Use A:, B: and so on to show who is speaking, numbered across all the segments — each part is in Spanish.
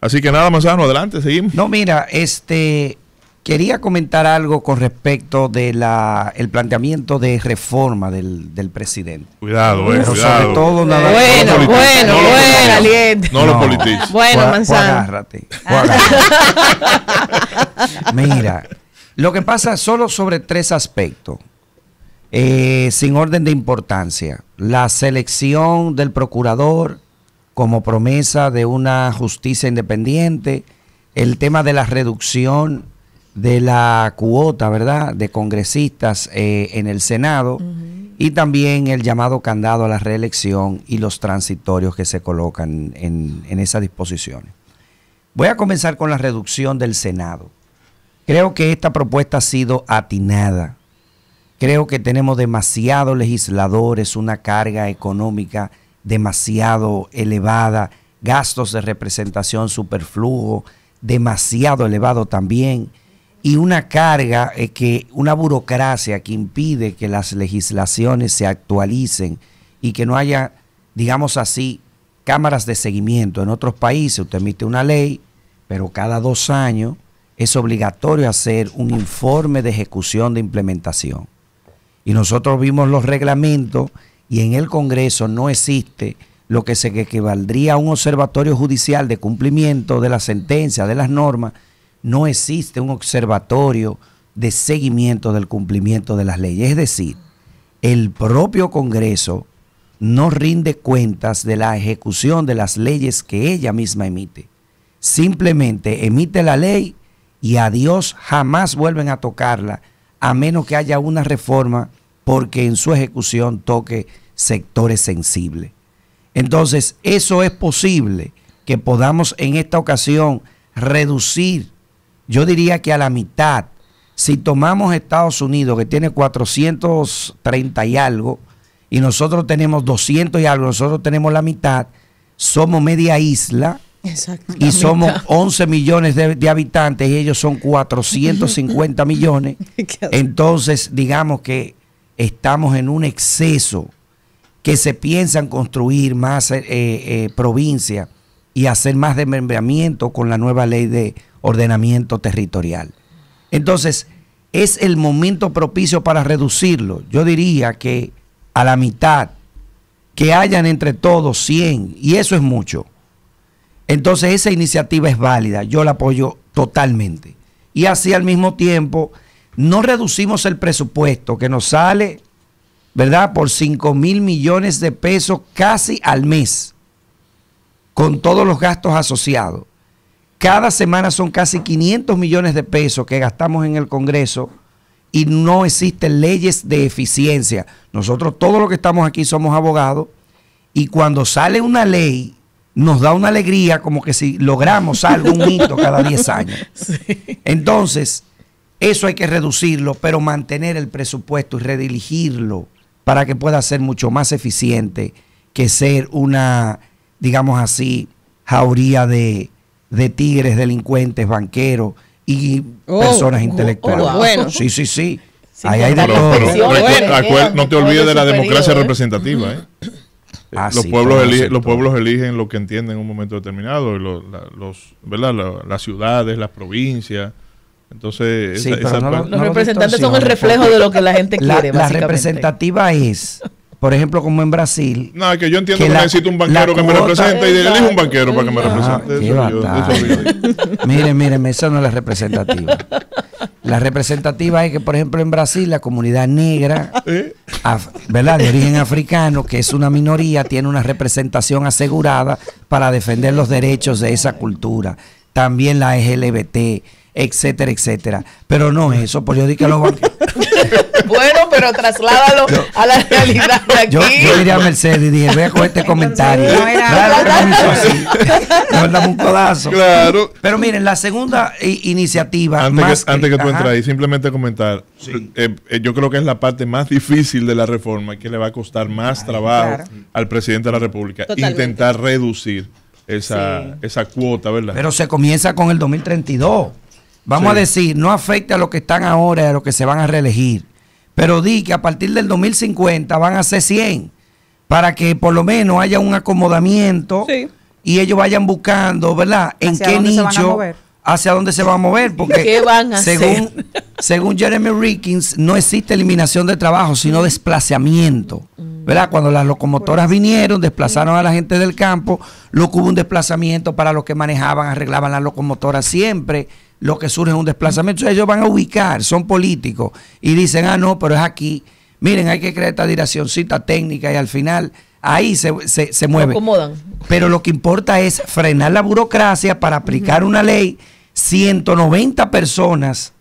A: así. que nada, Manzano, adelante, seguimos. No, mira, este quería comentar algo con respecto de la el planteamiento de reforma del, del presidente. Cuidado, eh, Pero cuidado. sobre todo nada Bueno, bueno, bueno, aliente. No, lo politices. Bueno, Manzano. Agárrate. mira, lo que pasa solo sobre tres aspectos. Eh, sin orden de importancia, la selección del procurador, como promesa de una justicia independiente, el tema de la reducción de la cuota, ¿verdad?, de congresistas eh, en el Senado y también el llamado candado a la reelección y los transitorios que se colocan en, en esas disposiciones. Voy a comenzar con la reducción del Senado. Creo que esta propuesta ha sido atinada. Creo que tenemos demasiados legisladores, una carga económica demasiado elevada, gastos de representación superfluo demasiado elevado también y una carga eh, que una burocracia que impide que las legislaciones se actualicen y que no haya, digamos así, cámaras de seguimiento. En otros países usted emite una ley, pero cada dos años es obligatorio hacer un informe de ejecución de implementación. Y nosotros vimos los reglamentos y en el Congreso no existe lo que se equivaldría a un observatorio judicial de cumplimiento de la sentencia, de las normas, no existe un observatorio de seguimiento del cumplimiento de las leyes. Es decir, el propio Congreso no rinde cuentas de la ejecución de las leyes que ella misma emite. Simplemente emite la ley y a Dios jamás vuelven a tocarla, a menos que haya una reforma porque en su ejecución toque sectores sensibles. Entonces, eso es posible que podamos en esta ocasión reducir, yo diría que a la mitad, si tomamos Estados Unidos, que tiene 430 y algo, y nosotros tenemos 200 y algo, nosotros tenemos la mitad, somos media isla y somos 11 millones de, habitantes y ellos son 450 millones. Entonces, digamos que estamos en un exceso que se piensan construir más eh, eh, provincias y hacer más desmembramiento con la nueva ley de ordenamiento territorial. Entonces, es el momento propicio para reducirlo. Yo diría que a la mitad, que hayan entre todos 100, y eso es mucho. Entonces, esa iniciativa es válida, yo la apoyo totalmente. Y así al mismo tiempo no reducimos el presupuesto que nos sale, ¿verdad? Por 5 mil millones de pesos casi al mes, con todos los gastos asociados. Cada semana son casi 500 millones de pesos que gastamos en el Congreso y no existen leyes de eficiencia. Nosotros todos los que estamos aquí somos abogados y cuando sale una ley nos da una alegría como que si logramos algo, un hito cada 10 años. Entonces, eso hay que reducirlo, pero mantener el presupuesto y redirigirlo para que pueda ser mucho más eficiente que ser una, digamos así, jauría de, tigres, delincuentes, banqueros y oh, personas oh, intelectuales. Oh, bueno. Sí, sí, sí. hay no te olvides de la democracia ¿eh? representativa.
B: ¿eh? Ah, los, pueblos eligen, los pueblos eligen lo que entienden en un momento determinado, los, ¿verdad? las ciudades, las provincias. Entonces, los representantes son el reflejo de lo que la gente quiere. La, representativa
A: es por ejemplo, como en Brasil. No,
B: que yo entiendo que, necesito un banquero que me represente y elijo un banquero para que me ah, represente.
A: mire no es la representativa. La representativa es que, por ejemplo, en Brasil, la comunidad negra, ¿Eh? ¿verdad? De origen africano, que es una minoría, tiene una representación asegurada para defender los derechos de esa cultura. También la LGBT etcétera, etcétera. Pero no eso, por pues yo dije que lo van.
C: bueno, pero trasládalo a la
A: realidad aquí. Yo, yo diría a Mercedes y dije, voy a coger este comentario. era un codazo. Claro. Pero miren, la segunda iniciativa. Antes, que, antes que tú entres ahí,
B: simplemente comentar. Eh, eh, yo creo que es la parte más difícil de la reforma que le va a costar más trabajo al presidente de la República. Intentar reducir
A: esa, esa cuota, ¿verdad? Pero se comienza con el 2032 vamos a decir, no afecta a los que están ahora a los que se van a reelegir. Pero di que a partir del 2050 van a ser 100 para que por lo menos haya un acomodamiento y ellos vayan buscando, ¿verdad? ¿En qué nicho? ¿Hacia dónde se va a mover? Porque van a según, según Jeremy Rickins, no existe eliminación de trabajo, sino desplazamiento. ¿Verdad? Cuando las locomotoras vinieron, desplazaron a la gente del campo, luego hubo un desplazamiento para los que manejaban, arreglaban las locomotoras siempre lo que surge es un desplazamiento. ellos van a ubicar, son políticos, y dicen, ah, no, pero es aquí. Miren, hay que crear esta direccióncita técnica y al final ahí se, se, se mueve. Pero lo que importa es frenar la burocracia para aplicar una ley. 190 personas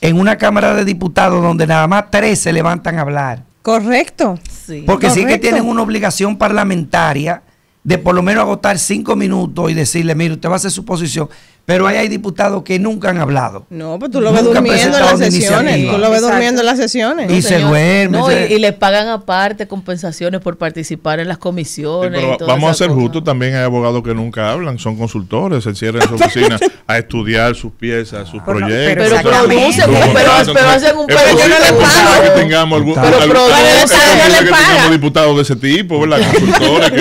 A: en una Cámara de Diputados donde nada más tres se levantan a hablar.
C: Correcto. Porque sí que tienen una
A: obligación parlamentaria de por lo menos agotar cinco minutos y decirle, mire, usted va a hacer su posición. Pero ahí hay diputados que nunca han hablado. No,
C: pues tú lo ves durmiendo en las sesiones. Tú lo ves durmiendo en las sesiones. Y se duerme. Y, les pagan aparte compensaciones por participar en las comisiones. pero vamos a ser
B: justos, también hay abogados que nunca hablan, son consultores, se cierran sus oficinas a estudiar sus piezas, sus proyectos. Pero, producen, pero, hacen un... Pero yo no le pago. que tengamos algún... Pero diputados de ese tipo, ¿verdad? Consultores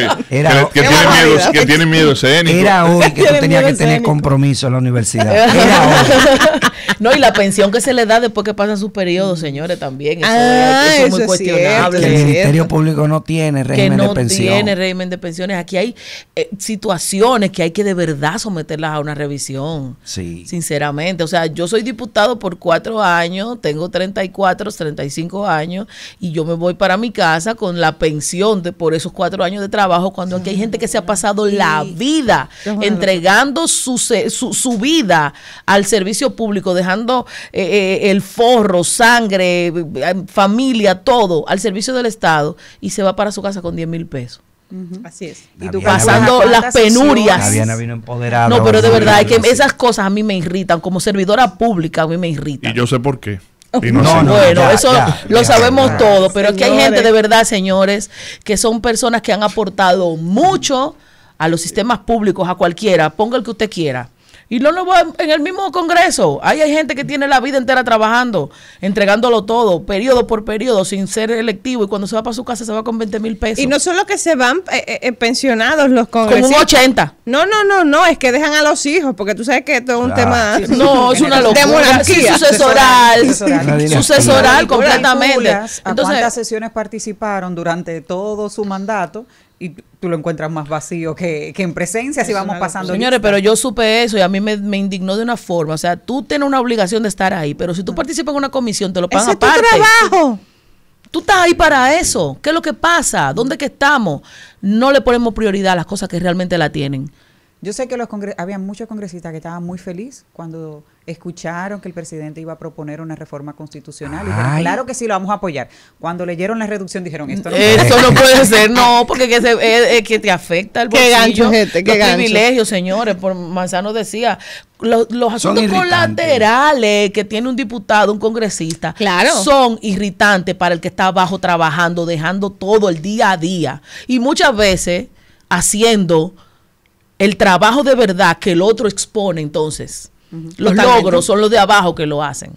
B: que tienen miedo escénico. Era
A: hoy que tú tenías que tener compromiso a la universidad.
C: no, y la pensión que se le da después que pasan sus periodos, señores, también. Eso, es, ah, muy cuestionable. el Ministerio Público
A: no tiene régimen de No tiene
C: régimen de pensiones. Aquí hay eh, situaciones que hay que de verdad someterlas a una revisión. Sí. Sinceramente. O sea, yo soy diputado por cuatro años, tengo 34, 35 años, y yo me voy para mi casa con la pensión de por esos cuatro años de trabajo, cuando aquí hay gente que se ha pasado la vida entregando su su, vida al servicio público, dejando eh, eh, el forro, sangre, eh, familia, todo al servicio del Estado y se va para su casa con 10 mil pesos. Así es. Y tú pasando las penurias. no, pero de verdad, que esas cosas a mí me irritan. Como servidora pública, a mí me irritan.
B: Y yo sé por qué. No, bueno, eso lo sabemos todo,
C: pero que hay gente de verdad, señores, que son personas que han aportado mucho a los sistemas públicos, a cualquiera, ponga el que usted quiera. Y no lo en el mismo Congreso. hay gente que tiene la vida entera trabajando, entregándolo todo, periodo por periodo, sin ser electivo. Y cuando se va para su casa se va con 20 mil pesos. Y no solo que se van eh, eh, eh, pensionados los congresistas. Con un 80. No, no, no, no. Es que dejan a los hijos, porque tú sabes que esto es un tema. No, es una locura. De monarquía. sucesoral. Sucesoral, completamente. Entonces, ¿Cuántas
A: sesiones participaron durante todo su mandato? y tú lo encuentras más vacío que, en presencia si vamos pasando. Señores, pero yo
C: supe eso y a mí me, me, indignó de una forma. O sea, tú tienes una obligación de estar ahí, pero si tú ah. participas en una comisión, te lo pagan ¿Ese aparte. Es tu trabajo. Tú estás ahí para eso. ¿Qué es lo que pasa? ¿Dónde que estamos? No le ponemos prioridad a las cosas que realmente la tienen.
A: Yo sé que los había muchos congresistas que estaban muy felices cuando escucharon que el presidente iba a proponer una reforma constitucional. claro que sí, lo vamos a apoyar. Cuando leyeron la reducción dijeron, esto no, Eso puede no puede ser, no, porque que, eh, eh, que te afecta el bolsillo. Qué gancho, gente, qué los gancho. privilegios, señores,
C: por Manzano decía, los, los asuntos colaterales que tiene un diputado, un congresista, son irritantes para el que está abajo trabajando, dejando todo el día a día. Y muchas veces haciendo el trabajo de verdad que el otro expone entonces.
A: Los logros
C: son los de abajo que lo hacen.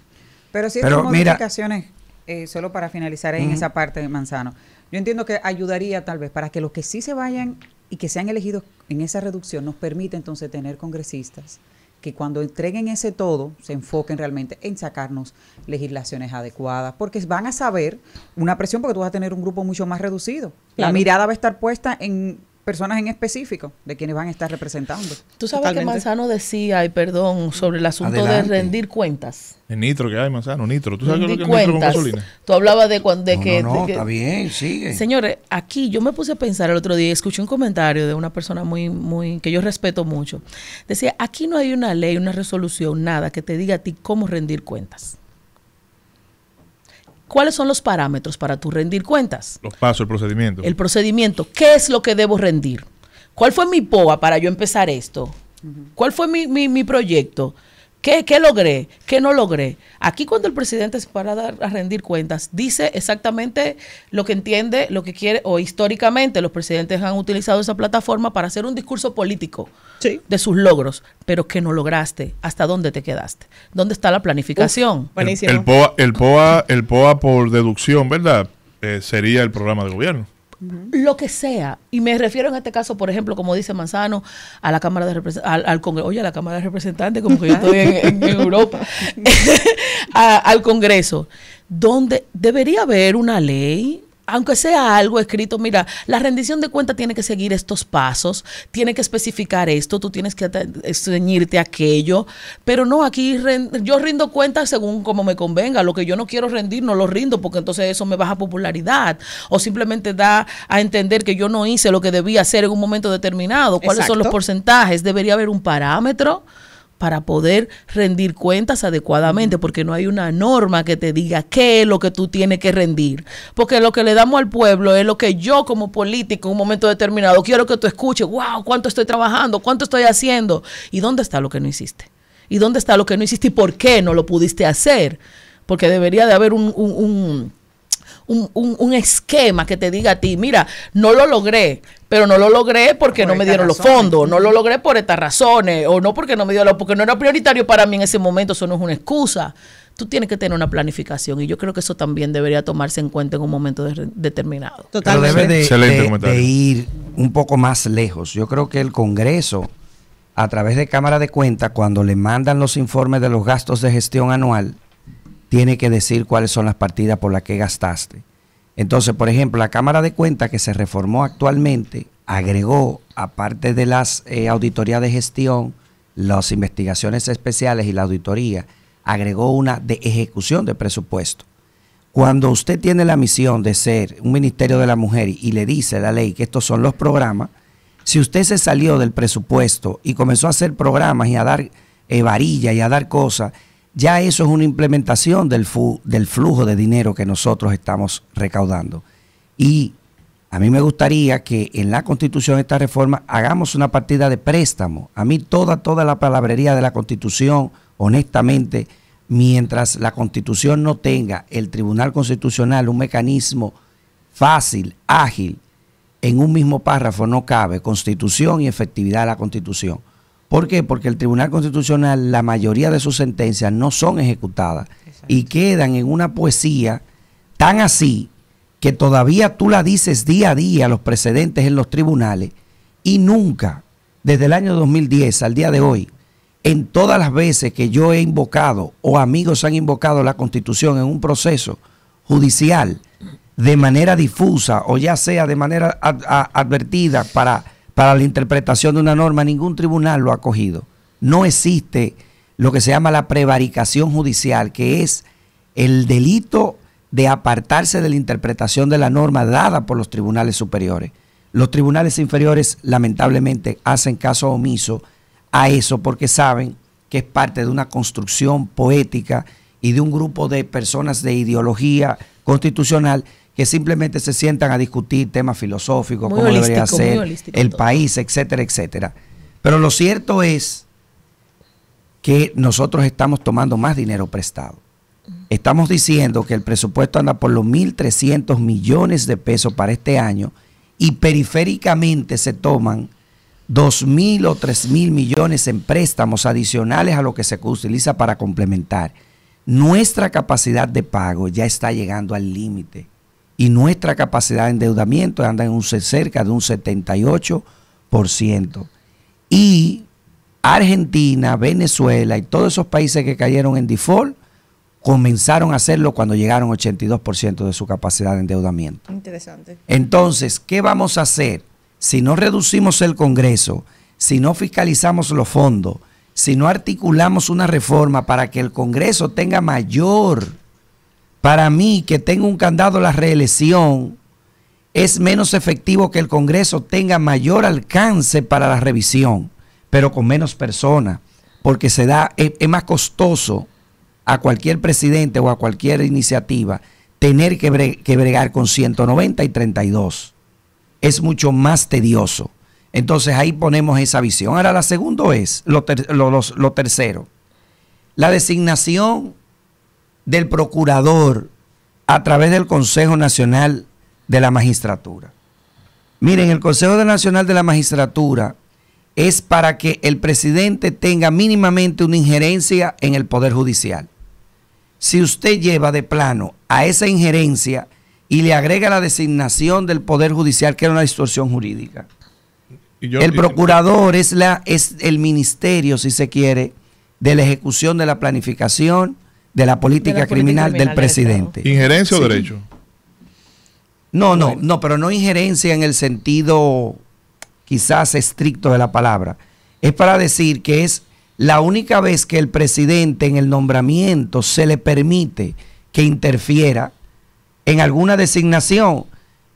C: Pero si estas modificaciones, eh, solo para finalizar en esa parte Manzano, yo entiendo que ayudaría tal vez para que los que sí se vayan y que sean elegidos en esa reducción
A: nos permite entonces tener congresistas que cuando entreguen ese todo se enfoquen realmente en sacarnos legislaciones adecuadas, porque van a saber una presión porque tú vas a tener un grupo mucho más reducido. La mirada va a estar puesta en personas en específico de quienes van a estar representando. Tú sabes que Manzano
C: decía, ay perdón, sobre el asunto de rendir cuentas.
B: El nitro que hay, Manzano, nitro. ¿Tú sabes lo que es nitro con gasolina?
C: Tú hablabas de, cuando, que... No, está bien, sigue. Señores, aquí yo me puse a pensar el otro día, escuché un comentario de una persona muy, muy, que yo respeto mucho. Decía, aquí no hay una ley, una resolución, nada que te diga a ti cómo rendir cuentas. ¿Cuáles son los parámetros para tu rendir cuentas?
B: Los pasos, el procedimiento. El
C: procedimiento. ¿Qué es lo que debo rendir? ¿Cuál fue mi POA para yo empezar esto? ¿Cuál fue mi, proyecto? ¿Qué, ¿Qué, logré? ¿Qué no logré? Aquí cuando el presidente se para dar, a rendir cuentas, dice exactamente lo que entiende, lo que quiere, o históricamente los presidentes han utilizado esa plataforma para hacer un discurso político de sus logros, pero que no lograste, hasta dónde te quedaste. ¿Dónde está la planificación?
B: El, POA, el, POA, el POA por deducción, ¿verdad? Eh, sería el programa de gobierno.
C: Lo que sea, y me refiero en este caso, por ejemplo, como dice Manzano, a la Cámara de Representantes, al, Congreso, oye, a la Cámara de Representantes, como que yo estoy en, Europa, al Congreso, donde debería haber una ley aunque sea algo escrito, mira, la rendición de cuenta tiene que seguir estos pasos, tiene que especificar esto, tú tienes que eh, ceñirte aquello, pero no, aquí yo rindo cuenta según como me convenga, lo que yo no quiero rendir no lo rindo porque entonces eso me baja popularidad o simplemente da a entender que yo no hice lo que debía hacer en un momento determinado, cuáles son los porcentajes, debería haber un parámetro para poder rendir cuentas adecuadamente, porque no hay una norma que te diga qué es lo que tú tienes que rendir. Porque lo que le damos al pueblo es lo que yo como político en un momento determinado quiero que tú escuches, wow, cuánto estoy trabajando, cuánto estoy haciendo, y dónde está lo que no hiciste, y dónde está lo que no hiciste y por qué no lo pudiste hacer, porque debería de haber un, un un, esquema que te diga a ti, mira, no lo logré, pero no lo logré porque no me dieron los fondos, no lo logré por estas razones, o no porque no me dieron, porque no era prioritario para mí en ese momento, eso no es una excusa. Tú tienes que tener una planificación y yo creo que eso también debería tomarse en cuenta en un momento determinado.
B: Totalmente. debe de
A: ir un poco más lejos. Yo creo que el Congreso, a través de Cámara de Cuentas, cuando le mandan los informes de los gastos de gestión anual, tiene que decir cuáles son las partidas por las que gastaste. Entonces, por ejemplo, la Cámara de Cuentas que se reformó actualmente agregó, aparte de las eh, auditorías de gestión, las investigaciones especiales y la auditoría, agregó una de ejecución de presupuesto. Cuando usted tiene la misión de ser un Ministerio de la Mujer y le dice la ley que estos son los programas, si usted se salió del presupuesto y comenzó a hacer programas y a dar eh, varillas y a dar cosas, ya eso es una implementación del, flujo de dinero que nosotros estamos recaudando. Y a mí me gustaría que en la constitución de esta reforma hagamos una partida de préstamo. A mí toda, toda la palabrería de la constitución, honestamente, mientras la constitución no tenga el Tribunal Constitucional un mecanismo fácil, ágil, en un mismo párrafo no cabe constitución y efectividad de la constitución. ¿Por qué? Porque el Tribunal Constitucional, la mayoría de sus sentencias no son ejecutadas y quedan en una poesía tan así que todavía tú la dices día a día los precedentes en los tribunales y nunca, desde el año 2010 al día de hoy, en todas las veces que yo he invocado o amigos han invocado la constitución en un proceso judicial de manera difusa o ya sea de manera advertida para para la interpretación de una norma, ningún tribunal lo ha acogido. No existe lo que se llama la prevaricación judicial, que es el delito de apartarse de la interpretación de la norma dada por los tribunales superiores. Los tribunales inferiores lamentablemente hacen caso omiso a eso porque saben que es parte de una construcción poética y de un grupo de personas de ideología constitucional que simplemente se sientan a discutir temas filosóficos, cómo debería ser el país, etcétera, etcétera. Pero lo cierto es que nosotros estamos tomando más dinero prestado. Estamos diciendo que el presupuesto anda por los 1.300 millones de pesos para este año y periféricamente se toman 2.000 o 3.000 millones en préstamos adicionales a lo que se utiliza para complementar. Nuestra capacidad de pago ya está llegando al límite y nuestra capacidad de endeudamiento anda en un, cerca de un 78%. Y Argentina, Venezuela y todos esos países que cayeron en default comenzaron a hacerlo cuando llegaron 82% de su capacidad de endeudamiento. Interesante. Entonces, ¿qué vamos a hacer si no reducimos el Congreso, si no fiscalizamos los fondos, si no articulamos una reforma para que el Congreso tenga mayor para mí que tenga un candado la reelección es menos efectivo que el Congreso tenga mayor alcance para la revisión, pero con menos personas, porque se da, es, más costoso a cualquier presidente o a cualquier iniciativa tener que, bregar con 190 y 32. Es mucho más tedioso. Entonces ahí ponemos esa visión. Ahora, la segunda es, lo tercero, la designación del procurador a través del Consejo Nacional de la Magistratura. Miren, el Consejo Nacional de la Magistratura es para que el presidente tenga mínimamente una injerencia en el Poder Judicial. Si usted lleva de plano a esa injerencia y le agrega la designación del Poder Judicial, que era una distorsión jurídica. el procurador es, la, es el ministerio, si se quiere, de la ejecución de la planificación de la política, criminal, del, presidente. ¿Injerencia o derecho? No, no, no, pero no injerencia en el sentido quizás estricto de la palabra. Es para decir que es la única vez que el presidente en el nombramiento se le permite que interfiera en alguna designación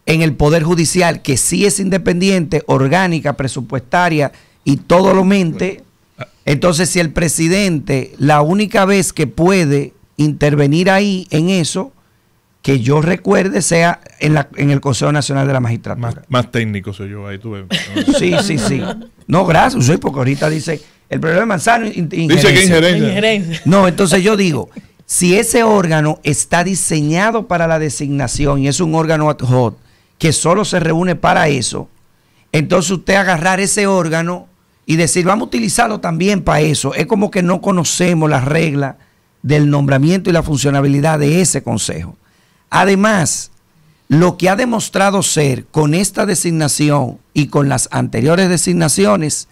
A: en el Poder Judicial, que sí es independiente, orgánica, presupuestaria y todo lo mente entonces, si el presidente, la única vez que puede intervenir ahí en eso, que yo recuerde sea en, la, en el Consejo Nacional de la Magistratura. Más, técnico soy yo, ahí ves. sí, sí, sí. No, gracias, soy porque ahorita dice, el problema de Manzano Dice que No, entonces yo digo, si ese órgano está diseñado para la designación y es un órgano ad hoc que solo se reúne para eso, entonces usted agarrar ese órgano y decir, vamos a utilizarlo también para eso. Es como que no conocemos las reglas del nombramiento y la funcionabilidad de ese consejo. Además, lo que ha demostrado ser con esta designación y con las anteriores designaciones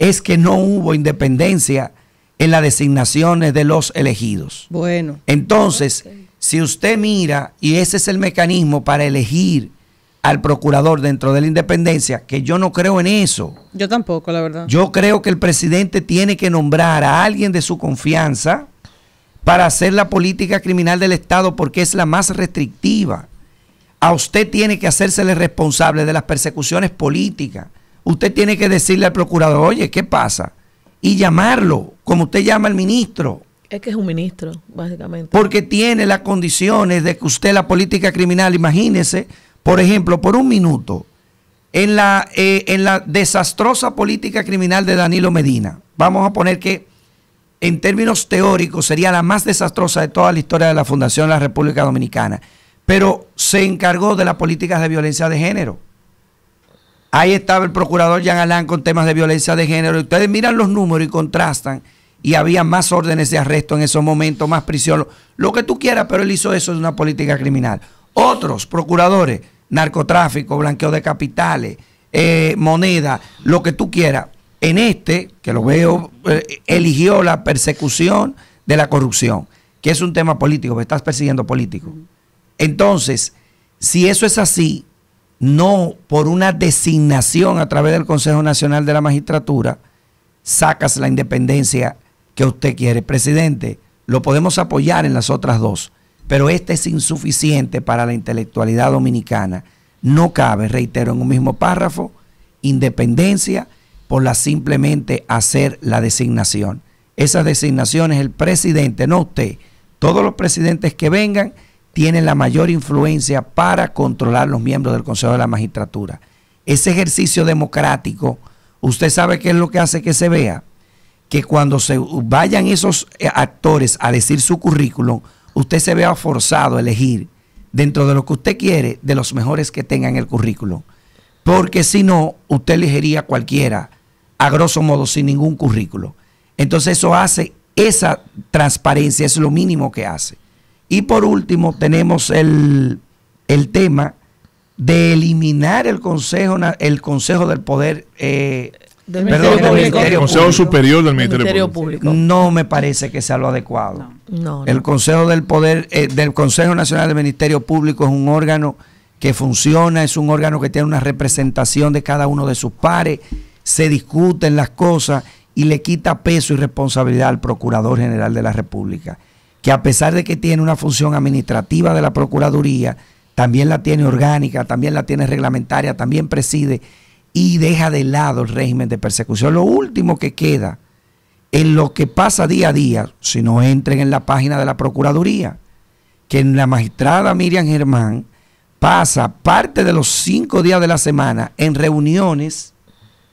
A: es que no hubo independencia en las designaciones de los elegidos. Bueno. Entonces, si usted mira, y ese es el mecanismo para elegir al procurador dentro de la independencia, que yo no creo en eso.
C: Yo tampoco, la verdad.
A: Yo creo que el presidente tiene que nombrar a alguien de su confianza para hacer la política criminal del Estado porque es la más restrictiva. A usted tiene que hacérsele responsable de las persecuciones políticas. Usted tiene que decirle al procurador, oye, ¿qué pasa? Y llamarlo, como usted llama al ministro.
C: Es que es un ministro, básicamente.
A: Porque tiene las condiciones de que usted la política criminal, imagínese, por ejemplo, por un minuto, en la, eh, en la desastrosa política criminal de Danilo Medina, vamos a poner que en términos teóricos sería la más desastrosa de toda la historia de la Fundación de la República Dominicana, pero se encargó de las políticas de violencia de género. Ahí estaba el procurador Jean Alain con temas de violencia de género. ustedes miran los números y contrastan. Y había más órdenes de arresto en esos momentos, más prisión, lo que tú quieras, pero él hizo eso de una política criminal. Otros procuradores narcotráfico, blanqueo de capitales, eh, moneda, lo que tú quieras. En este, que lo veo, eh, eligió la persecución de la corrupción, que es un tema político, me estás persiguiendo político. Entonces, si eso es así, no por una designación a través del Consejo Nacional de la Magistratura, sacas la independencia que usted quiere. Presidente, lo podemos apoyar en las otras dos pero este es insuficiente para la intelectualidad dominicana. No cabe, reitero, en un mismo párrafo, independencia por la simplemente hacer la designación. Esa designación es el presidente, no usted, todos los presidentes que vengan tienen la mayor influencia para controlar los miembros del Consejo de la Magistratura. Ese ejercicio democrático, usted sabe qué es lo que hace que se vea, que cuando se vayan esos eh, actores a decir su currículum, usted se vea forzado a elegir dentro de lo que usted quiere, de los mejores que tenga en el currículo. Porque si no, usted elegiría cualquiera, a grosso modo, sin ningún currículo. Entonces eso hace, esa transparencia es lo mínimo que hace. Y por último, tenemos el, tema de eliminar el Consejo, el consejo del Poder eh,
C: del Ministerio,
A: Consejo Superior del Ministerio, Público. No me parece que sea lo adecuado. El Consejo del Poder, eh, del Consejo Nacional del Ministerio Público es un órgano que funciona, es un órgano que tiene una representación de cada uno de sus pares, se discuten las cosas y le quita peso y responsabilidad al Procurador General de la República, que a pesar de que tiene una función administrativa de la Procuraduría, también la tiene orgánica, también la tiene reglamentaria, también preside y deja de lado el régimen de persecución. Lo último que queda en lo que pasa día a día, si no entren en la página de la Procuraduría, que en la magistrada Miriam Germán pasa parte de los cinco días de la semana en reuniones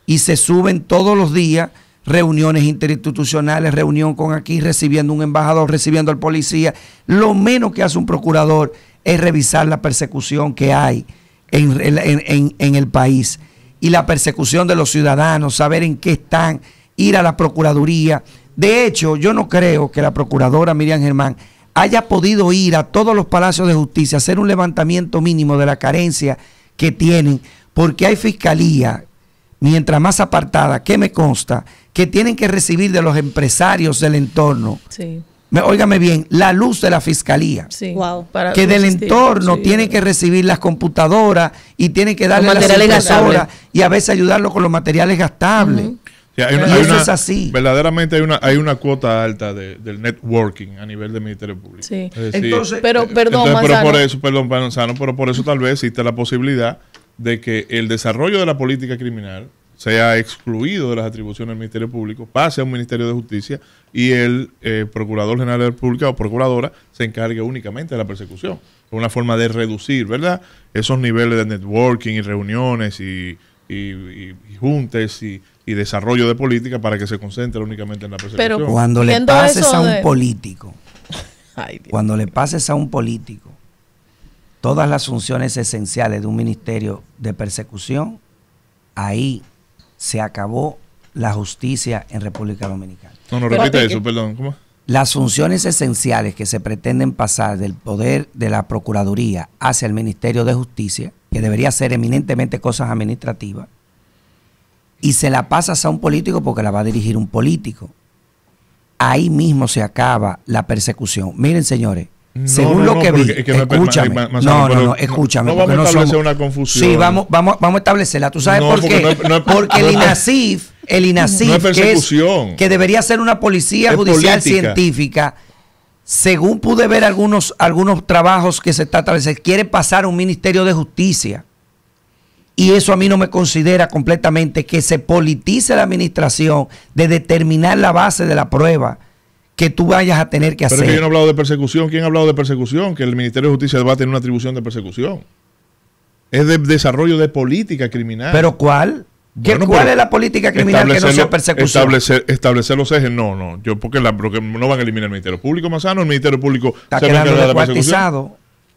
A: y se suben todos los días reuniones interinstitucionales, reunión con aquí, recibiendo un embajador, recibiendo al policía. Lo menos que hace un procurador es revisar la persecución que hay en el país y la persecución de los ciudadanos, saber en qué están, ir a la Procuraduría. De hecho, yo no creo que la Procuradora Miriam Germán haya podido ir a todos los palacios de justicia, hacer un levantamiento mínimo de la carencia que tienen, porque hay fiscalía, mientras más apartada, que me consta, que tienen que recibir de los empresarios del entorno. Sí óigame bien, la luz de la fiscalía,
C: sí, que del entorno tiene que
A: recibir las computadoras y tiene que darle las impresoras y a veces ayudarlo con los materiales gastables. eso es así.
B: Verdaderamente hay una, hay una cuota alta del networking a nivel del Ministerio Público. Sí. entonces, pero, eh, perdón, por eso, perdón, pero por eso tal vez existe la posibilidad de que el desarrollo de la política criminal sea excluido de las atribuciones del Ministerio Público, pase a un Ministerio de Justicia y el eh, Procurador General de la República o Procuradora se encargue únicamente de la persecución. Es Una forma de reducir, ¿verdad? Esos niveles de networking y reuniones y, juntes y, desarrollo de política para que se concentre únicamente en la
C: persecución. Pero
A: cuando le pases a un político, cuando le pases a un político todas las funciones esenciales de un ministerio de persecución, ahí se acabó la justicia en República Dominicana. No, no repita eso, perdón. ¿Cómo? Las funciones esenciales que se pretenden pasar del poder de la Procuraduría hacia el Ministerio de Justicia, que debería ser eminentemente cosas administrativas, y se la pasas a un político porque la va a dirigir un político. Ahí mismo se acaba la persecución. Miren, señores, según lo que vi, no, no, no, escúchame. No vamos a establecer una confusión. Sí, vamos, vamos, a establecerla. ¿Tú sabes por qué? Porque, el INACIF, el INACIF, que, debería ser una policía judicial científica, según pude ver algunos, algunos trabajos que se está estableciendo, quiere pasar a un ministerio de justicia. Y eso a mí no me considera completamente que se politice la administración de determinar la base de la prueba que tú vayas a tener que hacer. Pero es que yo no
B: he hablado de persecución. ¿Quién ha hablado de persecución? Que el Ministerio de Justicia va a tener una atribución de persecución. Es de desarrollo de política criminal. ¿Pero cuál? ¿Cuál es la política criminal que no sea persecución? Establecer, establecer los ejes, no, no. Yo porque, no van a eliminar el Ministerio Público más sano, el Ministerio Público está se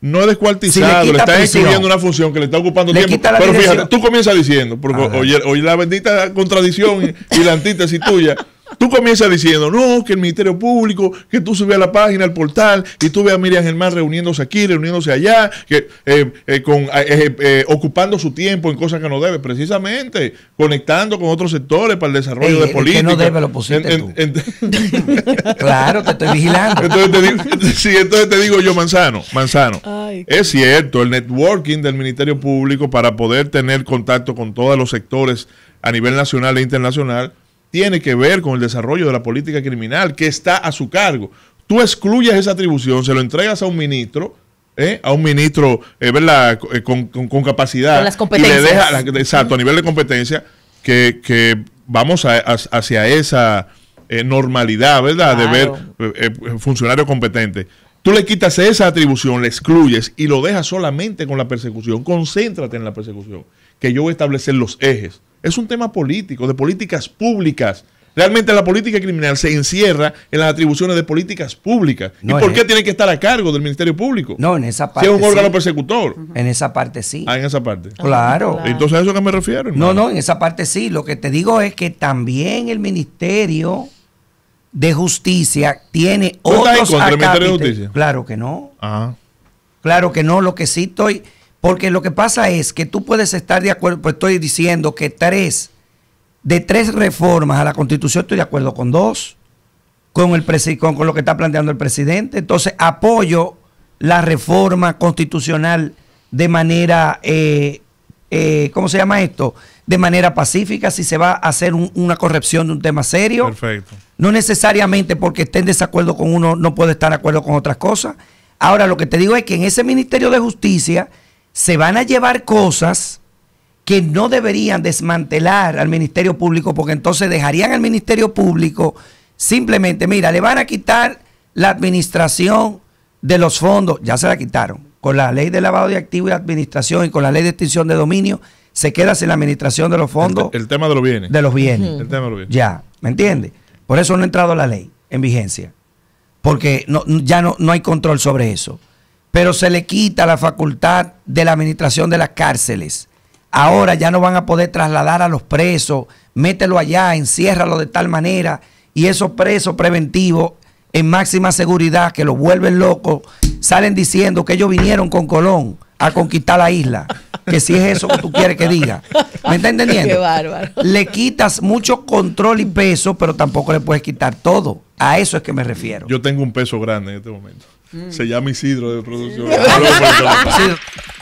B: No es descuartizado, le, está una función que le está ocupando tiempo. Pero fíjate, tú comienzas diciendo, porque oye, la bendita contradicción y la antítesis tuya, Tú comienzas diciendo, no, que el Ministerio Público, que tú subes a la página, al portal, y tú ves a Miriam Germán reuniéndose aquí, reuniéndose allá, que, eh, eh, eh, ocupando su tiempo en cosas que no debe, precisamente conectando con otros sectores para el desarrollo de política. Que no debe lo claro, te estoy vigilando. Entonces te, digo, sí, entonces te digo yo, Manzano, Manzano, es cierto, el networking del Ministerio Público para poder tener contacto con todos los sectores a nivel nacional e internacional tiene que ver con el desarrollo de la política criminal que está a su cargo. Tú excluyes esa atribución, se lo entregas a un ministro, ¿eh? a un ministro eh, ¿verdad? Eh, con, capacidad. Con le exacto, a nivel de competencia, que, vamos hacia esa eh, normalidad, ¿verdad? De ver funcionario competente. Tú le quitas esa atribución, le excluyes y lo dejas solamente con la persecución. Concéntrate en la persecución, que yo voy a establecer los ejes es un tema político, de políticas públicas. Realmente la política criminal se encierra en las atribuciones de políticas públicas. ¿Y por qué e- tiene que estar a cargo del Ministerio Público? No, en esa parte. es un órgano persecutor. En esa parte sí. Ah, en esa parte.
A: Ah, claro. Entonces a eso que me refiero. No, no, en esa parte sí. Lo que te digo es que también el Ministerio de Justicia tiene ¿Tú otros estás contra Ministerio de Justicia? Claro que no. Ah. Claro que no. Lo que sí estoy porque lo que pasa es que tú puedes estar de acuerdo, pues estoy diciendo que tres, de tres reformas a la constitución estoy de acuerdo con dos, con, el con, con lo que está planteando el presidente. Entonces apoyo la reforma constitucional de manera, eh, eh, ¿cómo se llama esto? De manera pacífica, si se va a hacer una corrección de un tema serio. Perfecto. No necesariamente porque esté en desacuerdo con uno, no puede estar de acuerdo con otras cosas. Ahora, lo que te digo es que en ese Ministerio de Justicia se van a llevar cosas que no deberían desmantelar al Ministerio Público, porque entonces dejarían al Ministerio Público simplemente, mira, le van a quitar la administración de los fondos, ya se la quitaron, con la ley de lavado de activos y administración y con la ley de extinción de dominio, se queda sin la administración de los fondos. El, tema de los bienes. De los bienes. Ya, ¿me entiendes? Por eso no ha entrado la ley en vigencia, porque ya no, no hay control sobre eso pero se le quita la facultad de la administración de las cárceles. Ahora ya no van a poder trasladar a los presos, mételo allá, enciérralo de tal manera y esos presos preventivos en máxima seguridad que los vuelven locos salen diciendo que ellos vinieron con Colón a conquistar la isla. Que si es eso que tú quieres que diga. ¿Me está entendiendo? Qué bárbaro. Le quitas mucho control y peso, pero tampoco le puedes quitar todo. A eso es que me refiero.
B: Yo tengo un peso grande en este momento. Se llama Isidro de producción.